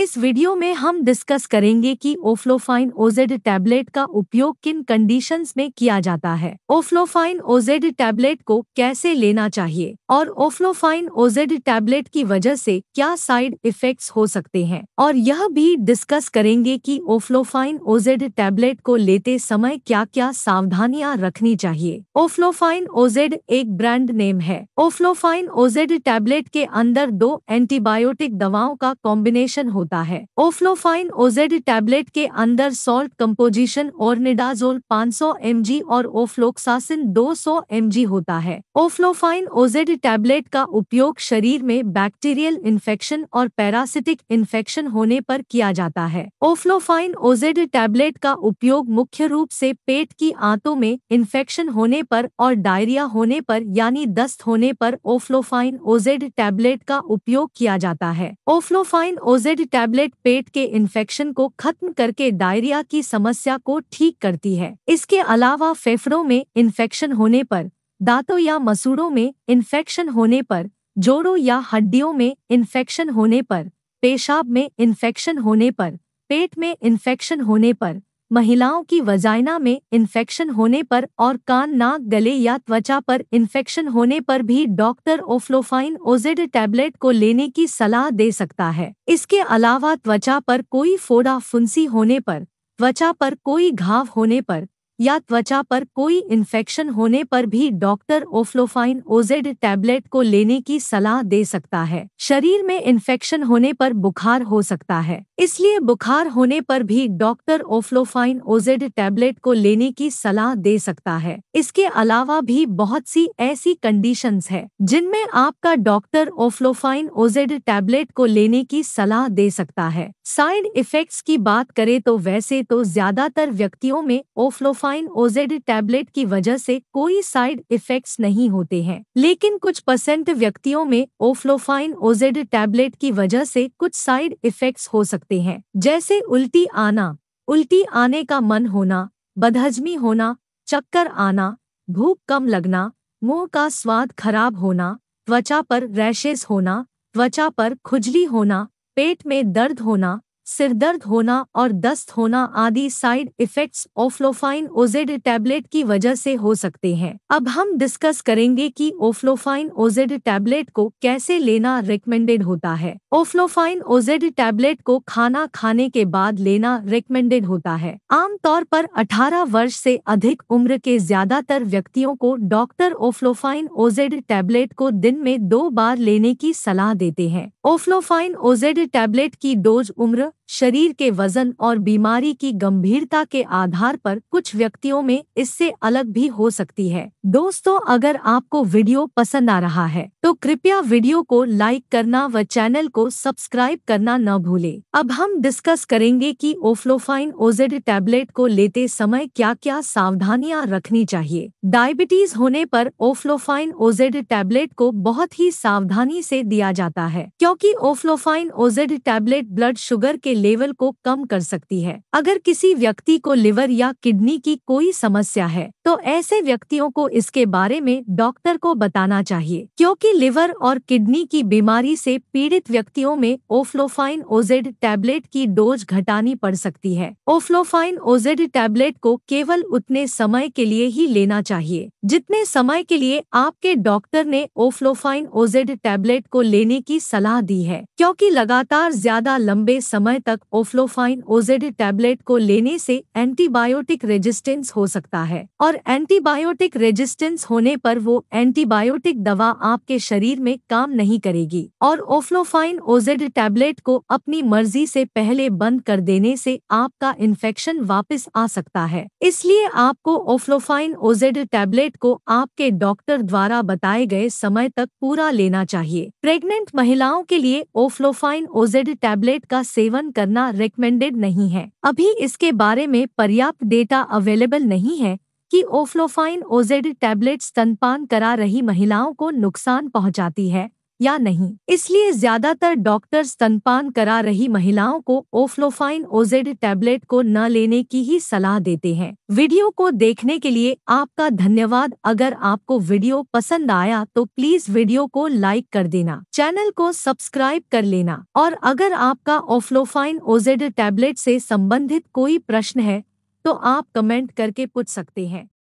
इस वीडियो में हम डिस्कस करेंगे कि ओफ्लोफाइन ओजेड टैबलेट का उपयोग किन कंडीशंस में किया जाता है ओफ्लोफाइन ओजेड टैबलेट को कैसे लेना चाहिए और ओफ्लोफाइन ओजेड टैबलेट की वजह से क्या साइड इफेक्ट्स हो सकते हैं और यह भी डिस्कस करेंगे कि ओफ्लोफाइन ओजेड टैबलेट को लेते समय क्या क्या सावधानियाँ रखनी चाहिए ओफ्लोफाइन ओजेड एक ब्रांड नेम है ओफ्लोफाइन ओजेड टैबलेट के अंदर दो एंटीबायोटिक दवाओं का कॉम्बिनेशन होता होता है ओफ्लोफाइन ओजेड टैबलेट के अंदर सॉल्ट कम्पोजिशन और निडाजोल 500 सौ और ओफ्लोक्सासिन 200 mg होता है ओफ्लोफाइन ओजेड टैबलेट का उपयोग शरीर में बैक्टीरियल इन्फेक्शन और पैरासिटिक इन्फेक्शन होने पर किया जाता है ओफ्लोफाइन ओजेड टैबलेट का उपयोग मुख्य रूप से पेट की आंतों में इन्फेक्शन होने पर और डायरिया होने पर यानी दस्त होने पर ओफ्लोफाइन ओजेड टैबलेट का उपयोग किया जाता है ओफ्लोफाइन ओजेड टैबलेट पेट के इन्फेक्शन को खत्म करके डायरिया की समस्या को ठीक करती है इसके अलावा फेफड़ों में इन्फेक्शन होने पर दांतों या मसूड़ों में इन्फेक्शन होने पर जोड़ों या हड्डियों में इन्फेक्शन होने पर पेशाब में इन्फेक्शन होने पर पेट में इन्फेक्शन होने पर महिलाओं की वजाइना में इन्फेक्शन होने पर और कान नाक गले या त्वचा पर इन्फेक्शन होने पर भी डॉक्टर ओफ्लोफाइन ओजेड टैबलेट को लेने की सलाह दे सकता है इसके अलावा त्वचा पर कोई फोड़ा फुंसी होने पर त्वचा पर कोई घाव होने पर या त्वचा पर कोई इन्फेक्शन होने पर भी डॉक्टर ओफ्लोफाइन ओजेड टैबलेट को लेने की सलाह दे सकता है शरीर में इन्फेक्शन होने पर बुखार हो सकता है इसलिए बुखार होने पर भी डॉक्टर ओफ्लोफाइन ओजेड टैबलेट को लेने की सलाह दे सकता है इसके अलावा भी बहुत सी ऐसी कंडीशन है जिनमें आपका डॉक्टर ओफ्लोफाइन ओजेड टैबलेट को लेने की सलाह दे सकता है साइड इफेक्ट्स की बात करें तो वैसे तो ज्यादातर व्यक्तियों में ओफ्लोफाइन फाइन ओजेड टैबलेट की वजह से कोई साइड इफेक्ट्स नहीं होते हैं लेकिन कुछ परसेंट व्यक्तियों में ओफ्लोफाइन ओजेड टैबलेट की वजह से कुछ साइड इफेक्ट्स हो सकते हैं जैसे उल्टी आना उल्टी आने का मन होना बदहजमी होना चक्कर आना भूख कम लगना मुंह का स्वाद खराब होना त्वचा पर रैशेस होना त्वचा पर खुजली होना पेट में दर्द होना सिरदर्द होना और दस्त होना आदि side effects Oflofine OZ tablet की वजह से हो सकते हैं अब हम डिस्कस करेंगे कि ओफ्लोफाइन ओजेड टैबलेट को कैसे लेना रिकमेंडेड होता है ओफ्लोफाइन ओजेड टैबलेट को खाना खाने के बाद लेना रिकमेंडेड होता है आमतौर पर 18 वर्ष से अधिक उम्र के ज्यादातर व्यक्तियों को डॉक्टर ओफ्लोफाइन ओजेड टैबलेट को दिन में दो बार लेने की सलाह देते हैं ओफ्लोफाइन ओजेड टैबलेट की डोज उम्र शरीर के वजन और बीमारी की गंभीरता के आधार पर कुछ व्यक्तियों में इससे अलग भी हो सकती है दोस्तों अगर आपको वीडियो पसंद आ रहा है तो कृपया वीडियो को लाइक करना व चैनल को सब्सक्राइब करना न भूले अब हम डिस्कस करेंगे कि ओफ्लोफाइन ओजेड टैबलेट को लेते समय क्या क्या सावधानियां रखनी चाहिए डायबिटीज होने पर ओफ्लोफाइन ओजेड टैबलेट को बहुत ही सावधानी से दिया जाता है क्योंकि Oflofine OZ tablet blood sugar के लेवल को कम कर सकती है अगर किसी व्यक्ति को लिवर या किडनी की कोई समस्या है तो ऐसे व्यक्तियों को इसके बारे में डॉक्टर को बताना चाहिए क्योंकि लिवर और किडनी की बीमारी से पीड़ित व्यक्तियों में ओफ्लोफाइन ओजेड टैबलेट की डोज घटानी पड़ सकती है ओफ्लोफाइन ओजेड टैबलेट को केवल उतने समय के लिए ही लेना चाहिए जितने समय के लिए आपके डॉक्टर ने ओफ्लोफाइन ओजेड टैबलेट को लेने की सलाह दी है क्योंकि लगातार ज्यादा लंबे समय तक तक ओफ्लोफाइन ओजेड टैबलेट को लेने से एंटीबायोटिक रेजिस्टेंस हो सकता है और एंटीबायोटिक रेजिस्टेंस होने पर वो एंटीबायोटिक दवा आपके शरीर में काम नहीं करेगी और ओफ्लोफाइन ओजेड टैबलेट को अपनी मर्जी से पहले बंद कर देने से आपका इन्फेक्शन वापस आ सकता है इसलिए आपको ओफ्लोफाइन ओजेड टैबलेट को आपके डॉक्टर द्वारा बताए गए समय तक पूरा लेना चाहिए प्रेग्नेंट महिलाओं के लिए ओफ्लोफाइन ओजेड टैबलेट का सेवन करना रिकमेंडेड नहीं है अभी इसके बारे में पर्याप्त डेटा अवेलेबल नहीं है कि ओफ्लोफाइन ओजेड टैबलेट स्तनपान करा रही महिलाओं को नुकसान पहुंचाती है या नहीं इसलिए ज्यादातर डॉक्टर स्तनपान करा रही महिलाओं को ओफ्लोफाइन ओजेड टैबलेट को न लेने की ही सलाह देते हैं वीडियो को देखने के लिए आपका धन्यवाद अगर आपको वीडियो पसंद आया तो प्लीज वीडियो को लाइक कर देना चैनल को सब्सक्राइब कर लेना और अगर आपका ओफ्लोफाइन ओजेड टैबलेट से संबंधित कोई प्रश्न है तो आप कमेंट करके पूछ सकते हैं